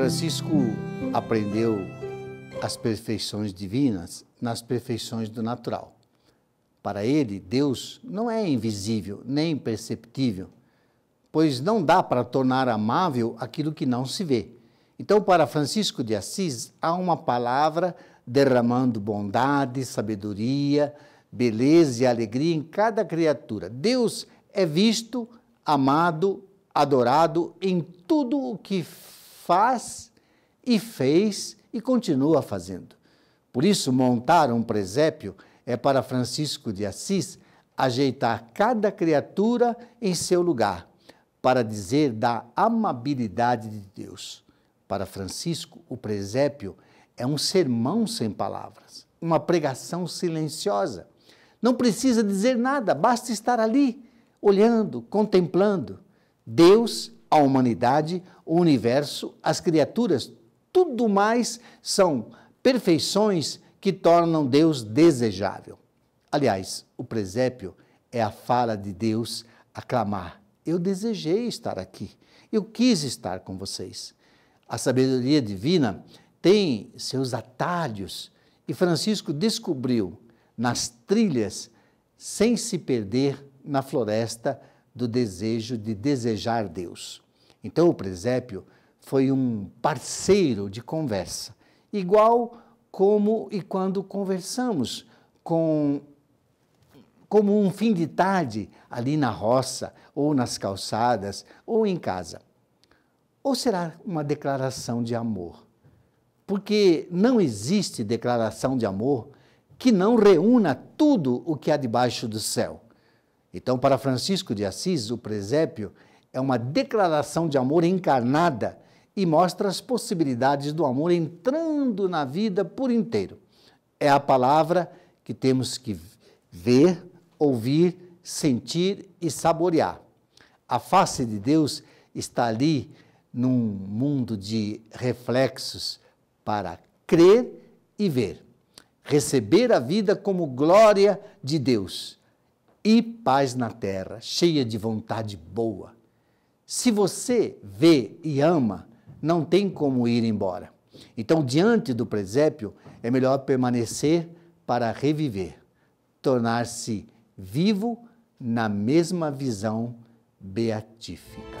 Francisco aprendeu as perfeições divinas nas perfeições do natural. Para ele, Deus não é invisível nem imperceptível, pois não dá para tornar amável aquilo que não se vê. Então, para Francisco de Assis, há uma palavra derramando bondade, sabedoria, beleza e alegria em cada criatura. Deus é visto, amado, adorado em tudo o que faz e fez e continua fazendo. Por isso, montar um presépio é para Francisco de Assis ajeitar cada criatura em seu lugar, para dizer da amabilidade de Deus. Para Francisco, o presépio é um sermão sem palavras, uma pregação silenciosa. Não precisa dizer nada, basta estar ali, olhando, contemplando. Deus a humanidade, o universo, as criaturas, tudo mais são perfeições que tornam Deus desejável. Aliás, o presépio é a fala de Deus a clamar: Eu desejei estar aqui, eu quis estar com vocês. A sabedoria divina tem seus atalhos e Francisco descobriu nas trilhas, sem se perder na floresta do desejo de desejar Deus. Então o presépio foi um parceiro de conversa, igual como e quando conversamos com como um fim de tarde ali na roça ou nas calçadas ou em casa. Ou será uma declaração de amor? Porque não existe declaração de amor que não reúna tudo o que há debaixo do céu. Então, para Francisco de Assis, o presépio é uma declaração de amor encarnada e mostra as possibilidades do amor entrando na vida por inteiro. É a palavra que temos que ver, ouvir, sentir e saborear. A face de Deus está ali num mundo de reflexos para crer e ver, receber a vida como glória de Deus e paz na terra, cheia de vontade boa. Se você vê e ama, não tem como ir embora. Então, diante do presépio, é melhor permanecer para reviver, tornar-se vivo na mesma visão beatífica.